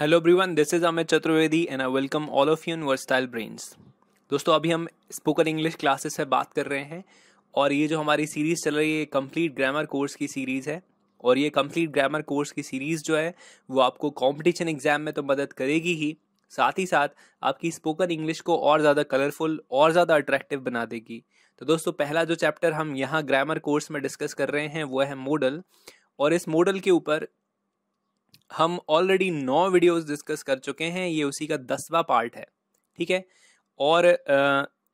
hello everyone this is Amit Chaturvedi and I welcome all of you in versatile brains दोस्तों अभी हम spoken English classes से बात कर रहे हैं और ये जो हमारी सीरीज़ चल रही है कंप्लीट कम्प्लीट ग्रामर कोर्स की सीरीज़ है और ये कम्प्लीट ग्रामर कोर्स की सीरीज़ जो है वो आपको कॉम्पिटिशन एग्जाम में तो मदद करेगी ही साथ ही साथ आपकी स्पोकन इंग्लिश को और ज़्यादा कलरफुल और ज़्यादा अट्रैक्टिव बना देगी तो दोस्तों पहला जो चैप्टर हम यहाँ ग्रामर कोर्स में डिस्कस कर रहे हैं वो है मॉडल और इस मॉडल के ऊपर हम ऑलरेडी नौ वीडियोस डिस्कस कर चुके हैं ये उसी का दसवा पार्ट है ठीक है और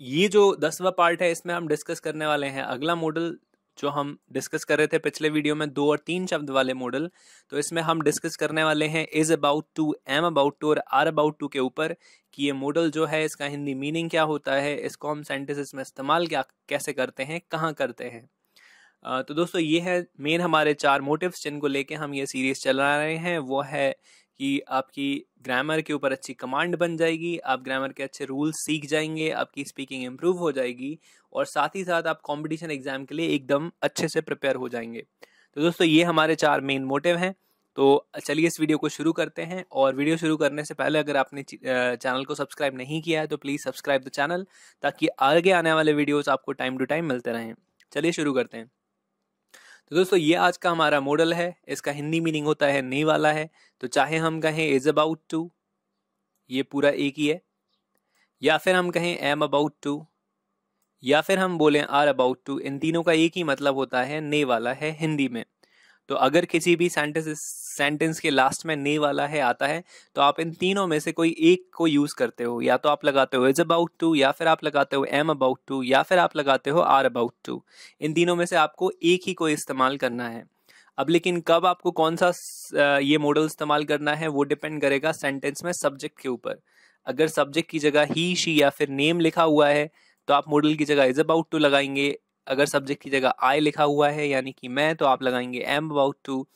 ये जो दसवा पार्ट है इसमें हम डिस्कस करने वाले हैं अगला मॉडल जो हम डिस्कस कर रहे थे पिछले वीडियो में दो और तीन शब्द वाले मॉडल तो इसमें हम डिस्कस करने वाले हैं is about to am about to और आर अबाउट टू के ऊपर कि ये मॉडल जो है इसका हिंदी मीनिंग क्या होता है इसको हम सेंटेंसेस में इस्तेमाल क्या कैसे करते हैं कहाँ करते हैं तो दोस्तों ये है मेन हमारे चार मोटिव्स जिनको लेके हम ये सीरीज़ चला रहे हैं वो है कि आपकी ग्रामर के ऊपर अच्छी कमांड बन जाएगी आप ग्रामर के अच्छे रूल्स सीख जाएंगे आपकी स्पीकिंग इम्प्रूव हो जाएगी और साथ ही साथ आप कंपटीशन एग्ज़ाम के लिए एकदम अच्छे से प्रिपेयर हो जाएंगे तो दोस्तों ये हमारे चार मेन मोटिव हैं तो चलिए इस वीडियो को शुरू करते हैं और वीडियो शुरू करने से पहले अगर आपने चैनल को सब्सक्राइब नहीं किया है तो प्लीज़ सब्सक्राइब द चैनल ताकि आगे आने वाले वीडियोज़ आपको टाइम टू टाइम मिलते रहें चलिए शुरू करते हैं तो दोस्तों ये आज का हमारा मॉडल है इसका हिंदी मीनिंग होता है नहीं वाला है तो चाहे हम कहें इज अबाउट टू ये पूरा एक ही है या फिर हम कहें एम अबाउट टू या फिर हम बोलें आर अबाउट टू इन तीनों का एक ही मतलब होता है ने वाला है हिंदी में तो अगर किसी भी सेंटेंस सेंटेंस के लास्ट में ने वाला है आता है तो आप इन तीनों में से कोई एक को यूज करते हो या तो आप लगाते हो इज अबाउट टू या फिर आप लगाते हो एम अबाउट टू या फिर आप लगाते हो आर अबाउट टू इन तीनों में से आपको एक ही को इस्तेमाल करना है अब लेकिन कब आपको कौन सा ये मॉडल इस्तेमाल करना है वो डिपेंड करेगा सेंटेंस में सब्जेक्ट के ऊपर अगर सब्जेक्ट की जगह ही शी या फिर नेम लिखा हुआ है तो आप मॉडल की जगह इज अबाउट टू लगाएंगे अगर सब्जेक्ट की जगह आई लिखा हुआ है यानी कि मैं तो आप लगाएंगे एम अबाउट टू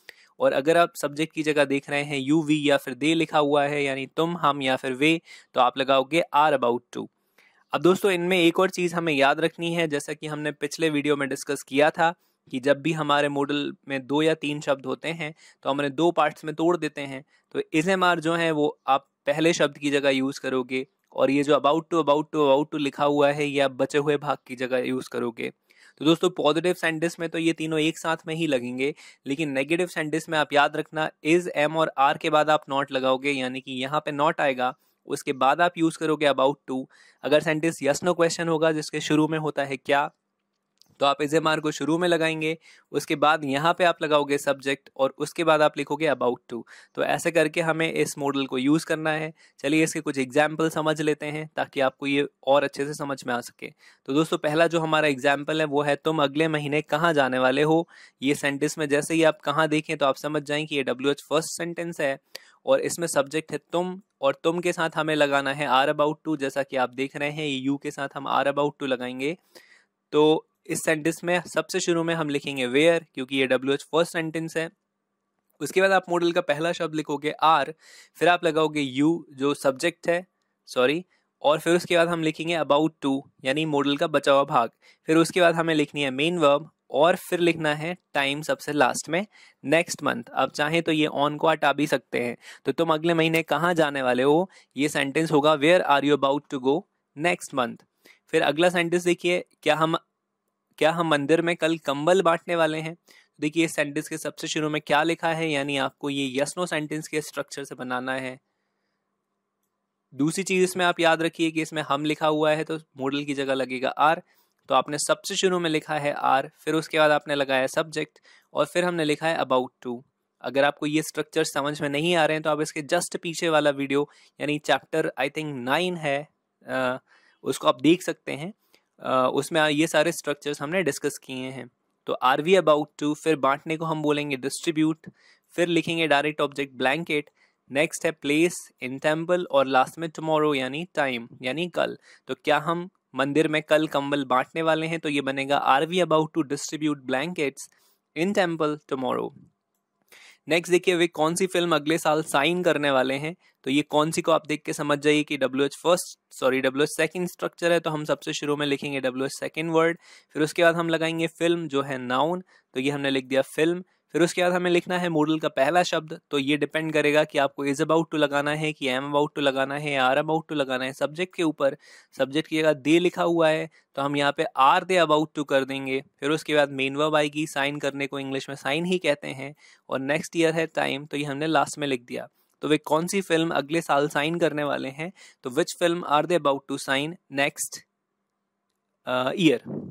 और अगर आप सब्जेक्ट की जगह देख रहे हैं यू वी या फिर दे लिखा हुआ है यानी तुम हम या फिर वे तो आप लगाओगे आर अबाउट टू अब दोस्तों इनमें एक और चीज़ हमें याद रखनी है जैसा कि हमने पिछले वीडियो में डिस्कस किया था कि जब भी हमारे मॉडल में दो या तीन शब्द होते हैं तो हमने दो पार्ट्स में तोड़ देते हैं तो इज जो है वो आप पहले शब्द की जगह यूज़ करोगे और ये जो about to about to about to लिखा हुआ है ये आप बचे हुए भाग की जगह यूज़ करोगे तो दोस्तों पॉजिटिव सेंटेंस में तो ये तीनों एक साथ में ही लगेंगे लेकिन नेगेटिव सेंटेंस में आप याद रखना इज एम और आर के बाद आप नॉट लगाओगे यानी कि यहाँ पे नॉट आएगा उसके बाद आप यूज़ करोगे अबाउट टू अगर सेंटेंस यस नो क्वेश्चन होगा जिसके शुरू में होता है क्या तो आप इज मार्ग को शुरू में लगाएंगे उसके बाद यहाँ पे आप लगाओगे सब्जेक्ट और उसके बाद आप लिखोगे अबाउट टू तो ऐसे करके हमें इस मॉडल को यूज़ करना है चलिए इसके कुछ एग्जाम्पल समझ लेते हैं ताकि आपको ये और अच्छे से समझ में आ सके तो दोस्तों पहला जो हमारा एग्जाम्पल है वो है तुम अगले महीने कहाँ जाने वाले हो ये सेंटेंस में जैसे ही आप कहाँ देखें तो आप समझ जाएँ कि ये डब्ल्यू एच फर्स्ट सेंटेंस है और इसमें सब्जेक्ट है तुम और तुम के साथ हमें लगाना है आर अबाउट टू जैसा कि आप देख रहे हैं यू के साथ हम आर अबाउट टू लगाएंगे तो इस सेंटेंस में सबसे शुरू में हम लिखेंगे वेयर क्योंकि ये डब्ल्यू एच फर्स्ट सेंटेंस है उसके बाद आप मॉडल का पहला शब्द लिखोगे आर फिर आप लगाओगे यू जो सब्जेक्ट है सॉरी और फिर उसके बाद हम लिखेंगे अबाउट टू यानी मॉडल का बचा हुआ भाग फिर उसके बाद हमें लिखनी है मेन वर्ब और फिर लिखना है टाइम सबसे लास्ट में नेक्स्ट मंथ आप चाहें तो ये ऑन को हटा भी सकते हैं तो तुम अगले महीने कहाँ जाने वाले हो ये सेंटेंस होगा where are you about to go next month फिर अगला सेंटेंस देखिए क्या हम क्या हम मंदिर में कल कंबल बांटने वाले हैं देखिए इस सेंटेंस के सबसे शुरू में क्या लिखा है यानी आपको ये यस नो सेंटेंस के स्ट्रक्चर से बनाना है दूसरी चीज़ इसमें आप याद रखिए कि इसमें हम लिखा हुआ है तो मॉडल की जगह लगेगा आर तो आपने सबसे शुरू में लिखा है आर फिर उसके बाद आपने लगाया सब्जेक्ट और फिर हमने लिखा है अबाउट टू अगर आपको ये स्ट्रक्चर समझ में नहीं आ रहे हैं तो आप इसके जस्ट पीछे वाला वीडियो यानी चैप्टर आई थिंक नाइन है आ, उसको आप देख सकते हैं उसमें ये सारे स्ट्रक्चर्स हमने डिस्कस किए हैं तो आर वी अबाउट टू फिर बांटने को हम बोलेंगे डिस्ट्रीब्यूट फिर लिखेंगे डायरेक्ट ऑब्जेक्ट ब्लैंकेट नेक्स्ट है प्लेस इन टेम्पल और लास्ट में टमोरो यानी टाइम यानी कल तो क्या हम मंदिर में कल कंबल बांटने वाले हैं तो ये बनेगा are we about to distribute blankets in temple tomorrow next देखिए वे कौन सी फिल्म अगले साल साइन करने वाले हैं तो ये कौन सी को आप देख के समझ जाइए कि W H first sorry W H second structure है तो हम सबसे शुरू में लिखेंगे डब्ल्यू एच सेकेंड वर्ड फिर उसके बाद हम लगाएंगे फिल्म जो है नाउन तो ये हमने लिख दिया फिल्म फिर उसके बाद हमें लिखना है मूडल का पहला शब्द तो ये डिपेंड करेगा कि आपको इज़ अबाउट टू लगाना है कि एम अबाउट टू लगाना है आर अबाउट टू लगाना है सब्जेक्ट के ऊपर सब्जेक्ट की जगह दे लिखा हुआ है तो हम यहाँ पे आर दे अबाउट टू कर देंगे फिर उसके बाद मेन वर्ब आएगी साइन करने को इंग्लिश में साइन ही कहते हैं और नेक्स्ट ईयर है टाइम तो ये हमने लास्ट में लिख दिया तो वे कौन सी फिल्म अगले साल साइन करने वाले हैं तो which film are they about to sign next year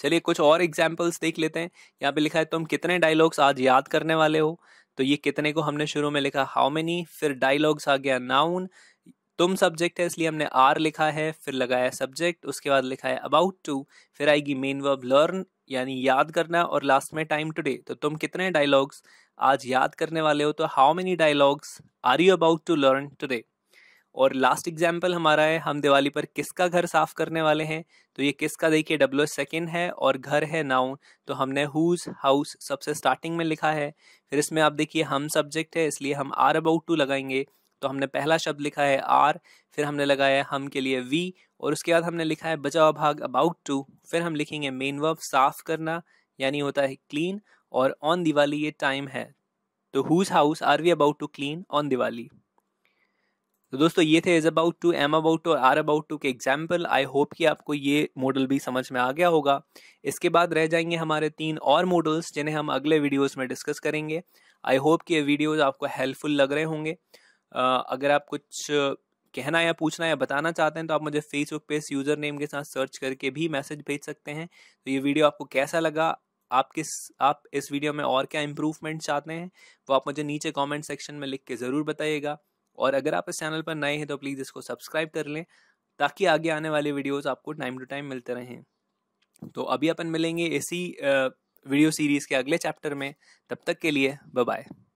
चलिए कुछ और एग्जाम्पल्स देख लेते हैं यहाँ पे लिखा है तुम कितने डायलॉग्स आज याद करने वाले हो तो ये कितने को हमने शुरू में लिखा हाउ मेनी फिर डायलॉग्स आ गया नाउन तुम सब्जेक्ट है इसलिए हमने आर लिखा है फिर लगाया सब्जेक्ट उसके बाद लिखा है अबाउट टू फिर आएगी मेन वर्ब लर्न यानी याद करना और लास्ट में टाइम टुडे तो तुम कितने डायलॉग्स आज याद करने वाले हो तो how many dialogues are you about to learn today और लास्ट एग्जाम्पल हमारा है हम दिवाली पर किसका घर साफ करने वाले हैं तो ये किसका देखिए डब्ल्यू सेकेंड है और घर है नाउन तो हमने हुज हाउस सबसे स्टार्टिंग में लिखा है फिर इसमें आप देखिए हम सब्जेक्ट है इसलिए हम आर अबाउट टू लगाएंगे तो हमने पहला शब्द लिखा है आर फिर हमने लगाया हम के लिए वी और उसके बाद हमने लिखा है बचा भाग अबाउट टू फिर हम लिखेंगे मेन वर्ब साफ करना यानी होता है क्लीन और ऑन दिवाली ये टाइम है तो whose house are we about to clean on Diwali तो दोस्तों ये थे is about to am about to और आर अबाउट टू के एग्जाम्पल आई होप कि आपको ये मॉडल भी समझ में आ गया होगा इसके बाद रह जाएंगे हमारे तीन और मॉडल्स जिन्हें हम अगले वीडियोस में डिस्कस करेंगे आई होप कि ये वीडियोस आपको हेल्पफुल लग रहे होंगे uh, अगर आप कुछ कहना या पूछना या बताना चाहते हैं तो आप मुझे फेसबुक पे इस यूज़र नेम के साथ सर्च करके भी मैसेज भेज सकते हैं तो ये वीडियो आपको कैसा लगा आप किस आप इस वीडियो में और क्या इम्प्रूवमेंट चाहते हैं वो आप मुझे नीचे कमेंट सेक्शन में लिख के ज़रूर बताइएगा और अगर आप इस चैनल पर नए हैं तो प्लीज़ इसको सब्सक्राइब कर लें ताकि आगे आने वाले वीडियोस आपको टाइम टू टाइम मिलते रहें तो अभी अपन मिलेंगे इसी वीडियो सीरीज़ के अगले चैप्टर में तब तक के लिए बाय